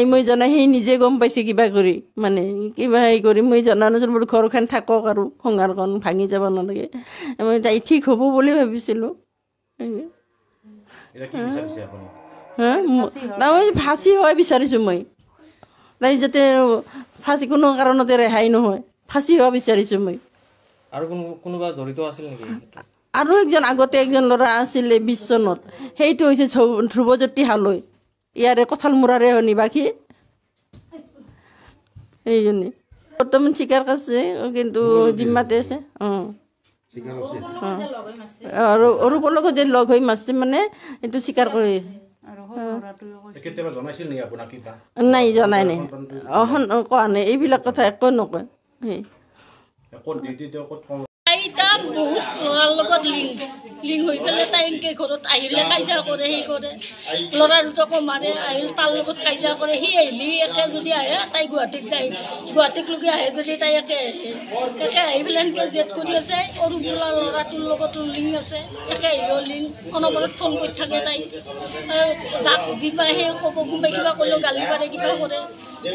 আই মই জনা সেই নিজে গম পাইছে কিবা কৰি মানে কিবা হেৰি কৰি মই জনা নাছিলোঁ বোলো ঘৰখন থাকক আৰু সংসাৰখন ভাঙি যাব নালাগে মই তাই ঠিক হ'ব বুলি ভাবিছিলোঁ মই ফাঁচি হয় বিচাৰিছোঁ মই তাই যাতে ফাঁচি কোনো কাৰণতে ৰেহাই নহয় ফাঁচি হোৱা বিচাৰিছোঁ মই আৰু একজন আগতে একজন ল'ৰা আছিলে বিশ্বনত সেইটো হৈছে ধ্ৰুৱজ্যোতি হালৈ ইয়াৰে কঁঠাল মূৰাৰে শুনিবা কি এইজনী বৰ্তমান চিকাৰ কাছে কিন্তু জিম্মাতে আছে অঁ অৰূপৰ লগত যে লগ হৈ মাছে মানে এইটো চিকাৰ কৰি নাই জনাই নাই অহ কোৱা নাই এইবিলাক কথা একো নকয় বহুত ল'ৰাৰ লগত লিংক লিংক হৈ পেলাই তাই এনেকৈ ঘৰত আহিলে কাজিয়া কৰে সেই কৰে ল'ৰা দুটাকো মাৰে আহিল তাৰ লগত কাজিয়া কৰে সি আহিলে একে যদি আহে তাই গুৱাহাটীত যায় গুৱাহাটীক লগে আহে যদি তাই একে আহে একে আহি পেলাই এনেকৈ জেদ কৰি আছে সৰু বোলা ল'ৰাটোৰ লগতো লিংক আছে একে আহিলেও লিংক অনবৰত ফোন কৰি থাকে তাই যাক যি পায় সেই ক'ব কোনোবাই কিবা কৰিলেও গালি পাৰে কিবা কৰে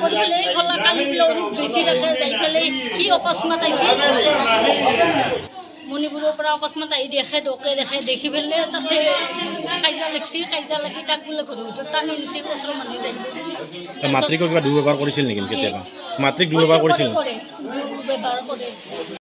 কৰি পেলাই সলা কালি বোলে অৰূপ বেছি থাকে যাই পেলাই সি অকস্মাত আহিছে মণিপুৰৰ পৰা অকস্মাত আহি দেখে দকে দেখে দেখি পেলাই তাতে কাজিয়া লাগিছিল কাজিয়া লাগি তাক বোলে ঘৰ ভিতৰত টানি নিছে কচৰ মানুহ যায় মাতৃকৰ কিবা দুৰ্ব্যৱহাৰ কৰিছিল নেকি কেতিয়াবা মাতৃক দুৰ্ব্যৱহাৰ কৰিছিল